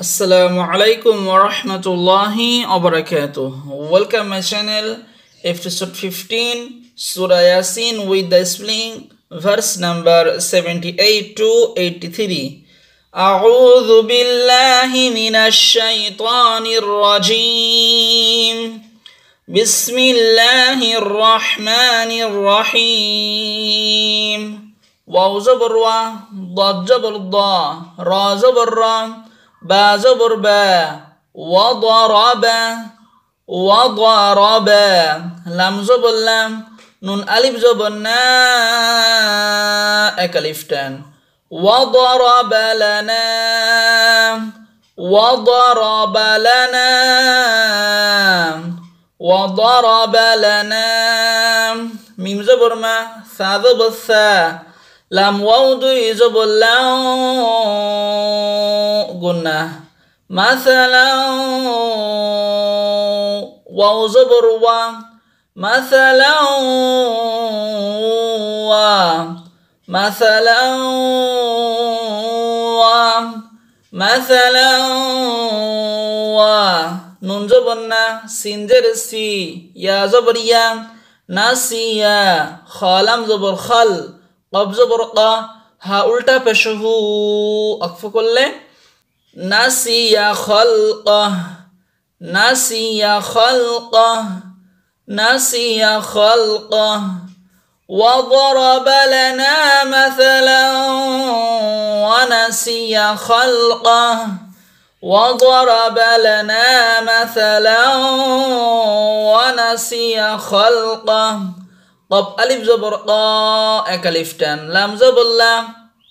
السلام عليكم wa rahmatullahi wa barakatuh. Welcome my channel episode 15 Surah Yasin with the spelling verse number 78 to 83. أعوذ بالله من الشيطان الرجيم بسم الله الرحمن الرحيم واو زبر وا ضاد زبر ضا را زبر بازو بربا وضرب وضرب لم زو بلام নুন আলিফ জব না এক وضرب لنا وضرب لنا وضرب لنا ميم زبر ما ثا ذا lam waudu izobollau gunnah مثلا واو زبر و مثلا و مثلا و مثلا و نون زبرنا سندر سي يا زبر يا ناسي يا خالم زبر خل قبض برقا হা উল্টা পেশহু অক্ফ করলে ناسی খলক নাসিয়া খলক নাসিয়া خلق وضرب لنا مثلا ونسي خلقه وضرب لنا مثلا ونسي خلقه طب ألف زبر قا أكلفتان لام زبر لا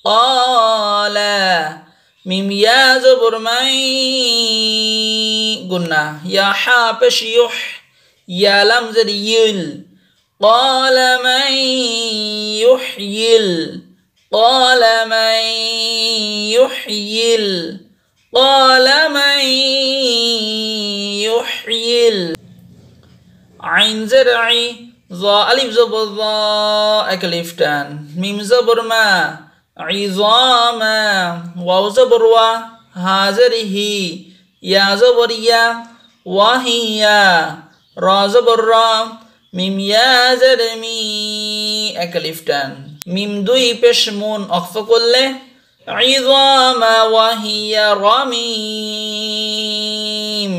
قالا ميم يا زبر ماي قلنا يا حابش يح يا لام زر يل قال من يحيي قال من يحيي قال من يحيل عين زرعي জ আলিফ জবর জ এক আলিফ টান মা عظاما واو জবর ওয়া হাজারিহি ইয়া জবর ইয়া ওয়াহিয়া র জবর মিম ইয়া জরমি এক আলিফ টান মিম দুই পেশ মুন অক্ষ করলে عظاما وهي رميم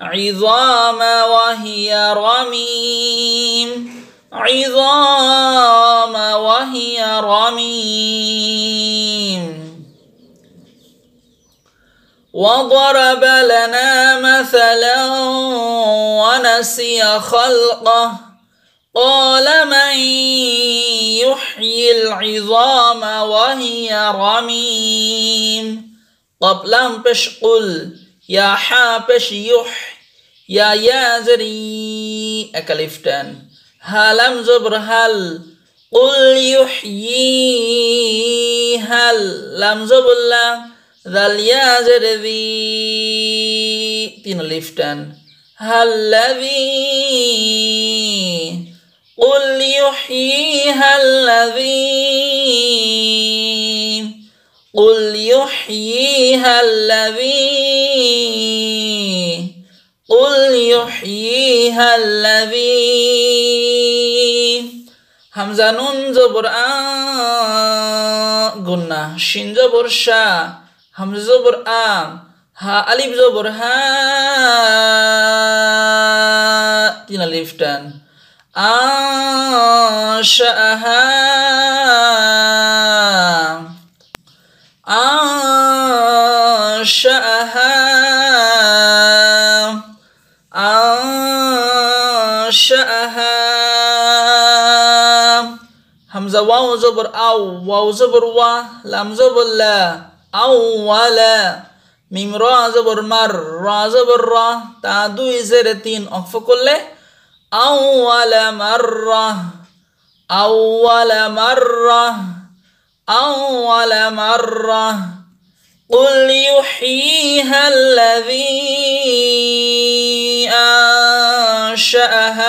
عظام وهي رميم عظام وهي رميم وضرب لنا مثلا ونسي خلقه قال من يحيي العظام وهي رميم طب لم قل يا حابش يوح يا يازري أكلفتن هلم زبر هل قل يحيي هل لم زبر الله ذل اليازر ذي تين لفتن هل الذي قل يحييها الذي قل يحييها الذي قل يحييها الذي همزة نون زبر آ قلنا شين زبر شا همزة زبر آ ها ألف زبر ها تين ألف تن آشأها زبر أو واو زبر وا لام زبر لا أولا ميم را زبر مر را زبر را تا দুই জেরে তিন অক্ফ مر আউওয়ালা মাররা আউওয়ালা মাররা আউওয়ালা মাররা قل يحييها الذي أنشأها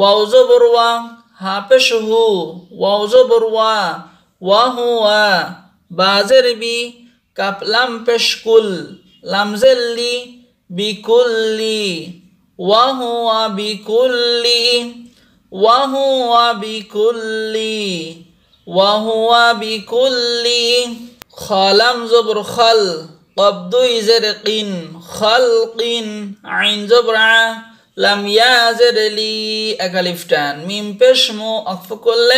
واو زبر وا هابش هو واو زبر وا وهو بازر بي كاب لم كل لمزلي بكل وهو بكل وهو بكل وهو بكل خلم زبر خل قبض زرق خلق عين زبرعه لم يزد لي أكلفتان من بشمو أطف كل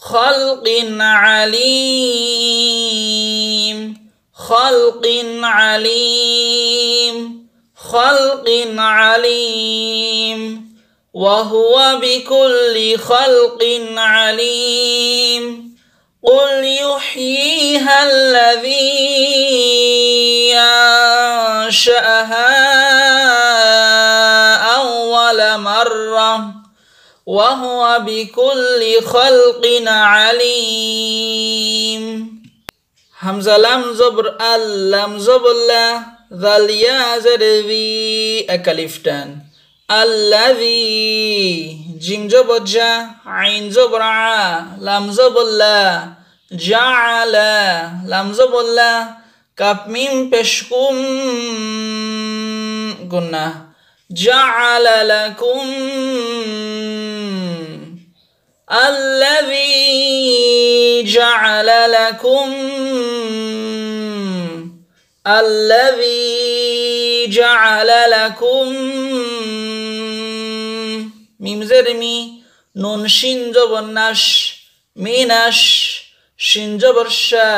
خلق عليم خلق عليم خلق عليم وهو بكل خلق عليم قل يحييها الذي أنشأها مرة وهو بكل خلق عليم حمزة لم زبر ال لم زبر لا ذل يا زربي أكلفتان الذي جيم زبر جا عين زبر ع لم زبر لا جعل لم زبر لا كاب ميم بشكم قلنا جعل لكم الذي جعل لكم الذي جعل لكم মিম জেরমি নুন শিন জবন্যাস মিনাস শিন জবর্ষা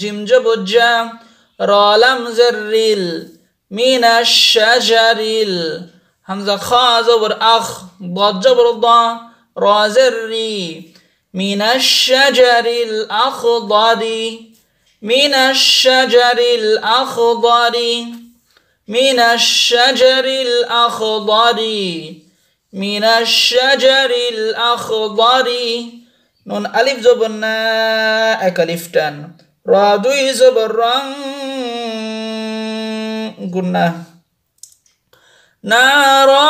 জিম জবজ্জা রলাম همزة خا زبر أخ ضاد جبر ضا را من الشجر الأخضر من الشجر الأخضر من الشجر الأخضر من الشجر الأخضر نون ألف زبرنا أكلفتن رادوي دوي زبرن قلنا নারা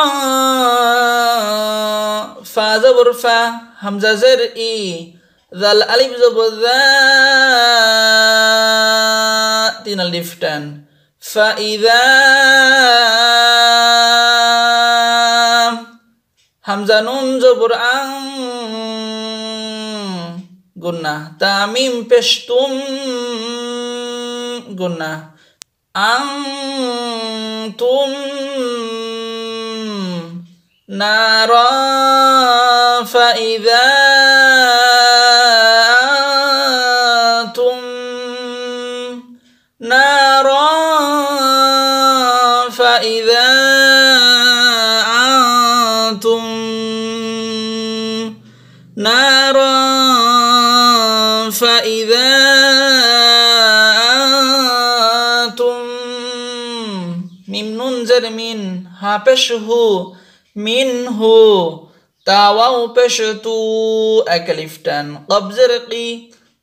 ফা জবর ফা হামজা জের ই জাল আলিফ জবর জা فإذا হামজা নুন জবর আং গুন্না তামিম পেশতুম গুন্না আং তুম نارا فإذا أنتم نارا فإذا أنتم نارا فإذا أنتم من ننزل من هابشه মিনহু তাওয়াও পেশতু একলিফটান কবজের কি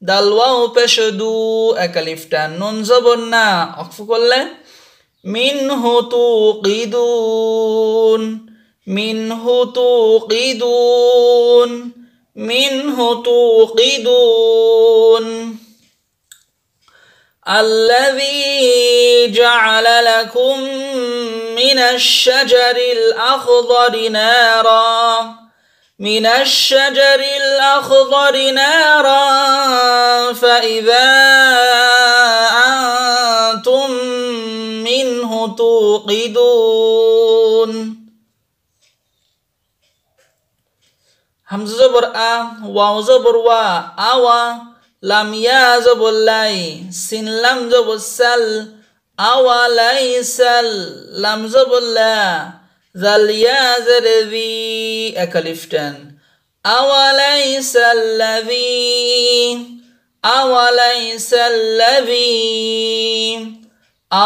দালওয়াও পেশদু একলিফটান নুন জবর না অকফ করলে মিনহু তু কিদুন মিনহু তু কিদুন মিনহু তু কিদুন الذي جعل لكم من الشجر الأخضر نارا من الشجر الأخضر نارا فإذا أنتم منه توقدون همزة زبر آ واو زبر وا آوا লামিয়া জবল্লাই সিনলাম জবসাল আওয়ালাইসাল লাম জবল্লা জালিয়া জরবি একালিফটান আওয়ালাইসাল্লাবি আওয়ালাইসাল্লাবি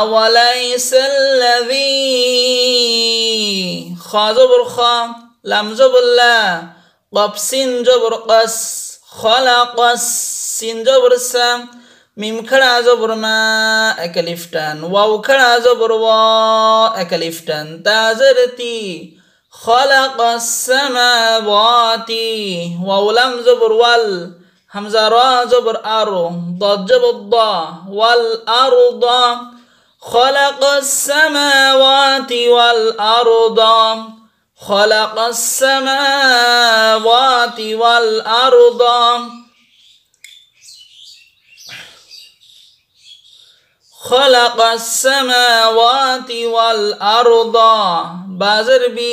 আওয়ালাইসাল্লাবি খাজবর খা লাম জবল্লা কপসিন জবর কস খলাকস سین زبر سام میم کھڑا زبر ما اکلیفتن واو کھڑا زبر وا اکلیفتن خلق السماوات واو لم زبر وال همزه را ارو ضجب الضا والارض خلق السماوات والأرض خلق السماوات والأرض خلق السماوات والأرض بازر بي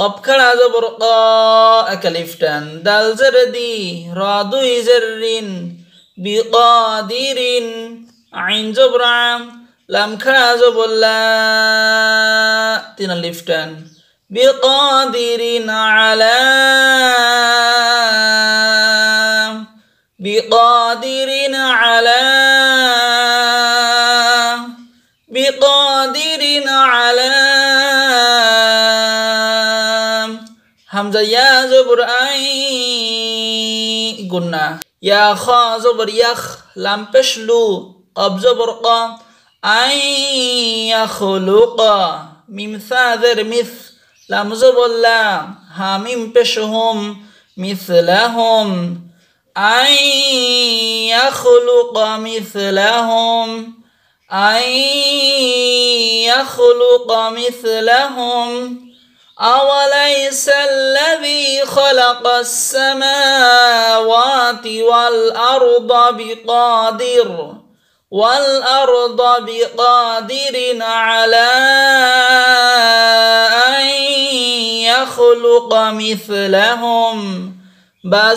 قب كرا زبر قا أكلفتن دال زردي رادو زرين بقادر عين زبرا لم كرا زبر لا تنلفتن بقادر على بقادر على قدير على حمزة يا زبر أي قلنا يا خا زبر يخ لم بشلو قب زبر قا أي يخلق ميم ثاذر مث لم زبر لا هميم بشهم مثلهم أي يخلق مثلهم أن يخلق مثلهم أوليس الذي خلق السماوات والأرض بقادر والأرض بقادر على أن يخلق مثلهم بعض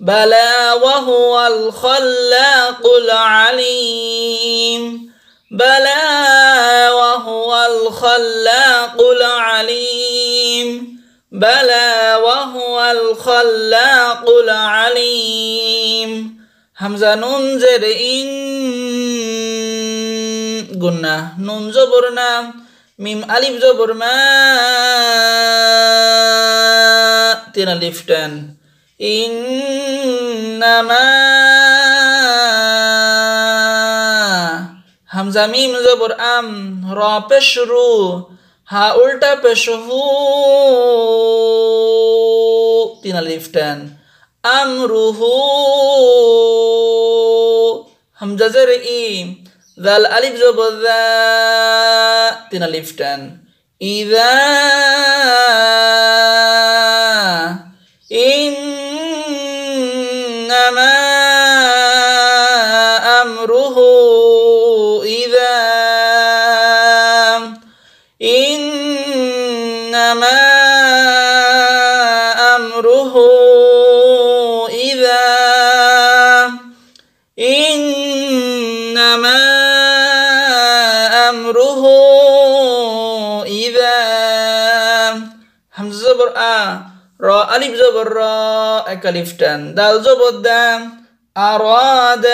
بلى وهو الخلاق العليم بلى وهو الخلاق العليم بلى وهو الخلاق العليم همزة نون زر إن قلنا نون زبرنا ميم ألف زبر ما تنا لفتان ইন্নামা হামজা মিম জবর আম র পেশ রু হা উল্টা পেশ তিন আলিফ টেন আম রুহু হামজা জের ই জাল আলিফ জবর জা তিন আলিফ টেন ইদা إذا إنما أمره إذا إنما أمره إذا همزة زبر آ را ألف زبر را أكلفتان دال زبر دام أراد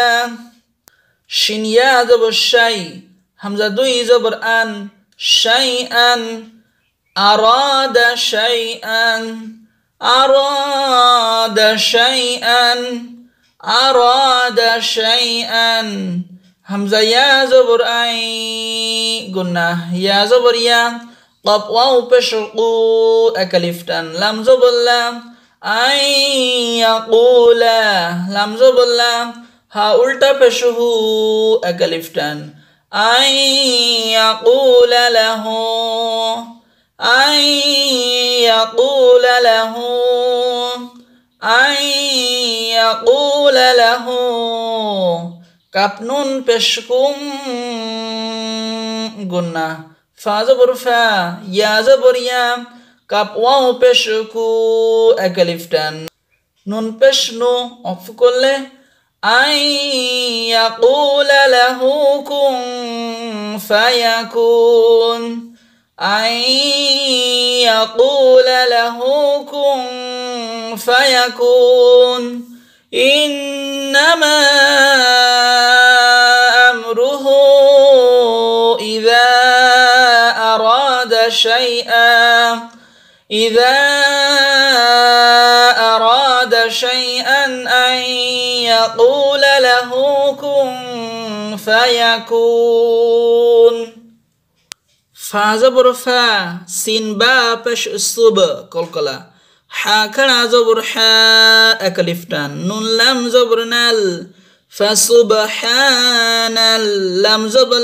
شنيا زبر شي همزة دوي زبر أن شيئا أراد شيئا أراد شيئا أراد شيئا همزة يا زبر أي قلنا يا زبر يا طب واو بشرقو أكلفتا لم زبر لام أن يقول لم زبر لام হা উল্টা পেশুহু একালিফটান আই ইয়াকুল লাহু আই ইয়াকুল লাহু আই ইয়াকুল লাহু কাপনুন পেশকুম গুন্না ফাজবর ফা ইয়াজবর ইয়া কাপওয়াও পেশকু একালিফটান নুন পেশনু অফ করলে أن يقول له كن فيكون أن يقول له كن فيكون إنما أمره إذا أراد شيئا إذا أراد أراد شيئا أن يقول له كن فيكون فازبر فا سين با بش الصب قلقلا حاكنا زبر حا أكلفتان نون لم زبر نال فسبحان لم زبر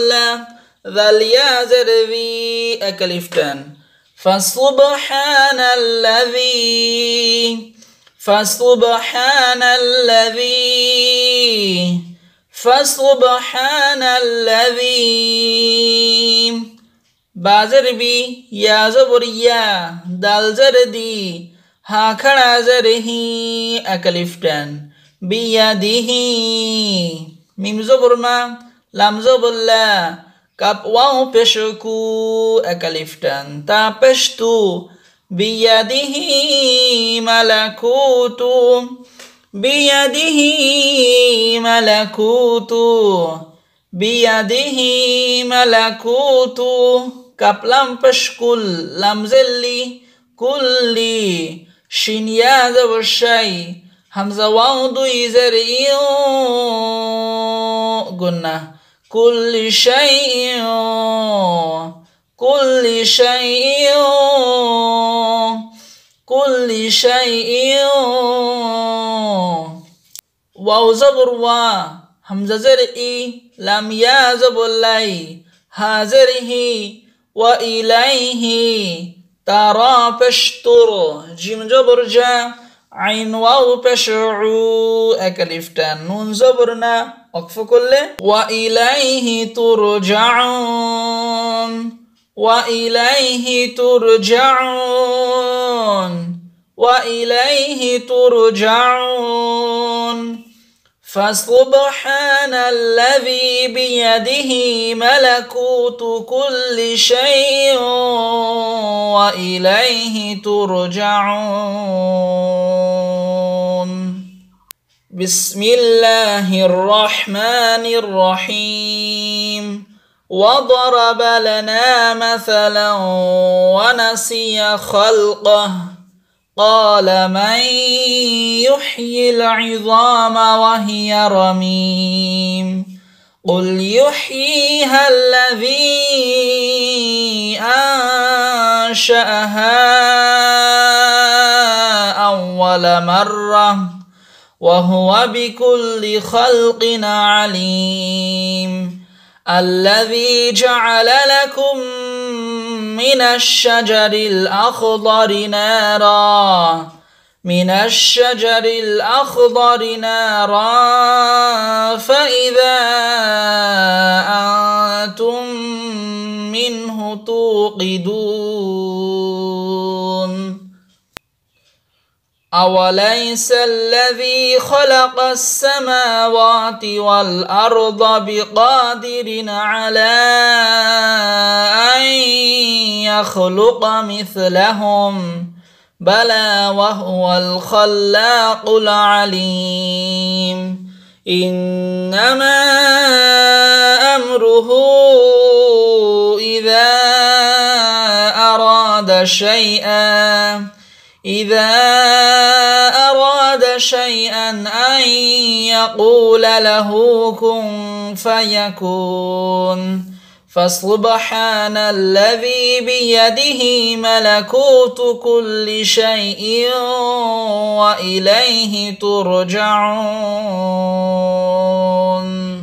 ذل يا زربي أكلفتان فسبحان الذي فسبحان الذي فسبحان الذي বাজার বি ইয়াজবর ইয়া দালজার দি হাখড়াজার হি বিয়া দিহি মিমজ বর্মা লামজ বল্লা কাপ ওয়াও পেশকু আকলিফটান তা পেশতু بيده ملكوت بيده ملكوت بيده ملكوت كاب لامبش كل لامزلي كلي شين ياد والشي همزة واو قلنا كل شيء كل شيء كل شيء واو زبر وا همزة زر إي لم يا زبر لي هازره وإليه ترى بشتر جيم جبر جا عين واو بشعو أكلفتا نون زبرنا وقف كله وإليه ترجعون وإليه ترجعون وإليه ترجعون فسبحان الذي بيده ملكوت كل شيء وإليه ترجعون بسم الله الرحمن الرحيم وضرب لنا مثلا ونسي خلقه قال من يحيي العظام وهي رميم قل يحييها الذي انشاها اول مره وهو بكل خلق عليم الذي جعل لكم من الشجر الأخضر نارا من الشجر الأخضر نارا فإذا أنتم منه توقدون أوليس الذي خلق السماوات والأرض بقادر على أن يخلق مثلهم بلى وهو الخلاق العليم إنما أمره إذا أراد شيئا إذا شيئا أن يقول له كن فيكون فسبحان الذي بيده ملكوت كل شيء وإليه ترجعون